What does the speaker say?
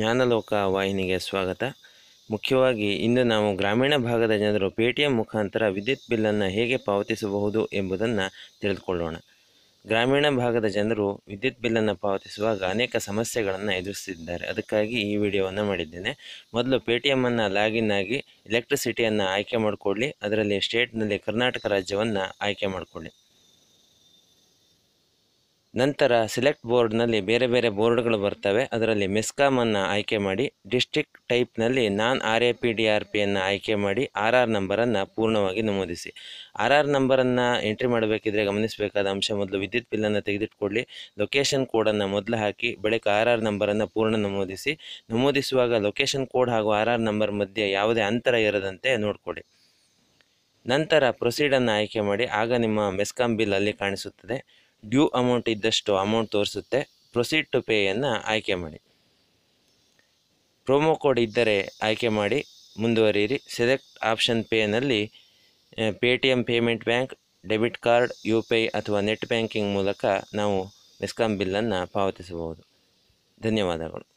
ಜ್ಞಾನಲೋಕ ವಾಹಿನಿಗೆ ಸ್ವಾಗತ ಮುಖ್ಯವಾಗಿ ಇಂದು ನಾವು ಗ್ರಾಮೀಣ ಭಾಗದ ಜನರು ಪೇ ಟಿ ಪೇಟಿಎಂ ಮುಖಾಂತರ ವಿದ್ಯುತ್ ಬಿಲ್ಲನ್ನು ಹೇಗೆ ಪಾವತಿಸಬಹುದು ಎಂಬುದನ್ನು ತಿಳಿದುಕೊಳ್ಳೋಣ ಗ್ರಾಮೀಣ ಭಾಗದ ಜನರು ವಿದ್ಯುತ್ ಬಿಲ್ಲನ್ನು ಪಾವತಿಸುವಾಗ ಅನೇಕ ಸಮಸ್ಯೆಗಳನ್ನು ಎದುರಿಸುತ್ತಿದ್ದಾರೆ ಅದಕ್ಕಾಗಿ ಈ ವಿಡಿಯೋವನ್ನು ಮಾಡಿದ್ದೇನೆ ಮೊದಲು ಪೇ ಟಿ ಎಮ್ಮನ್ನು ಲಾಗಿನ್ ಆಗಿ ಎಲೆಕ್ಟ್ರಿಸಿಟಿಯನ್ನು ಆಯ್ಕೆ ಮಾಡಿಕೊಳ್ಳಿ ಅದರಲ್ಲಿ ಸ್ಟೇಟ್ನಲ್ಲಿ ಕರ್ನಾಟಕ ರಾಜ್ಯವನ್ನು ಆಯ್ಕೆ ಮಾಡಿಕೊಳ್ಳಿ ನಂತರ ಸಿಲೆಕ್ಟ್ ಬೋರ್ಡ್ನಲ್ಲಿ ಬೇರೆ ಬೇರೆ ಬೋರ್ಡ್ಗಳು ಬರ್ತವೆ ಅದರಲ್ಲಿ ಮೆಸ್ಕಾಮನ್ನು ಆಯ್ಕೆ ಮಾಡಿ ಡಿಸ್ಟಿಕ್ ಟೈಪ್ನಲ್ಲಿ non R A P D R ಪಿಯನ್ನು ಆಯ್ಕೆ ಮಾಡಿ ಆರ್ ಆರ್ ನಂಬರನ್ನು ಪೂರ್ಣವಾಗಿ ನಮೂದಿಸಿ ಆರ್ ಆರ್ ನಂಬರನ್ನು ಎಂಟ್ರಿ ಮಾಡಬೇಕಿದ್ರೆ ಗಮನಿಸಬೇಕಾದ ಅಂಶ ಮೊದಲು ವಿದ್ಯುತ್ ಬಿಲ್ಲನ್ನು ತೆಗೆದಿಟ್ಕೊಳ್ಳಿ ಲೊಕೇಶನ್ ಕೋಡನ್ನು ಮೊದಲು ಹಾಕಿ ಬಳಿಕ ಆರ್ ಆರ್ ನಂಬರನ್ನು ಪೂರ್ಣ ನಮೂದಿಸಿ ನಮೂದಿಸುವಾಗ ಲೊಕೇಶನ್ ಕೋಡ್ ಹಾಗೂ ಆರ್ ಆರ್ ನಂಬರ್ ಮಧ್ಯೆ ಯಾವುದೇ ಅಂತರ ಇರದಂತೆ ನೋಡಿಕೊಳ್ಳಿ ನಂತರ ಪ್ರೊಸೀಡನ್ನು ಆಯ್ಕೆ ಮಾಡಿ ಆಗ ನಿಮ್ಮ ಮೆಸ್ಕಾಂ ಬಿಲ್ ಅಲ್ಲಿ ಕಾಣಿಸುತ್ತದೆ ಡ್ಯೂ ಅಮೌಂಟ್ ಇದ್ದಷ್ಟು ಅಮೌಂಟ್ ತೋರಿಸುತ್ತೆ ಪ್ರೊಸೀಡ್ ಟು ಪೇಯನ್ನು ಆಯ್ಕೆ ಮಾಡಿ ಪ್ರೊಮೋ ಕೋಡ್ ಇದ್ದರೆ ಆಯ್ಕೆ ಮಾಡಿ ಮುಂದುವರಿಯಿರಿ ಸೆಲೆಕ್ಟ್ ಆಪ್ಷನ್ ಪೇನಲ್ಲಿ Paytm payment bank debit card U P I ಅಥವಾ ನೆಟ್ ಬ್ಯಾಂಕಿಂಗ್ ಮೂಲಕ ನಾವು ಮೆಸ್ಕಾಂ ಬಿಲ್ಲನ್ನು ಪಾವತಿಸಬಹುದು ಧನ್ಯವಾದಗಳು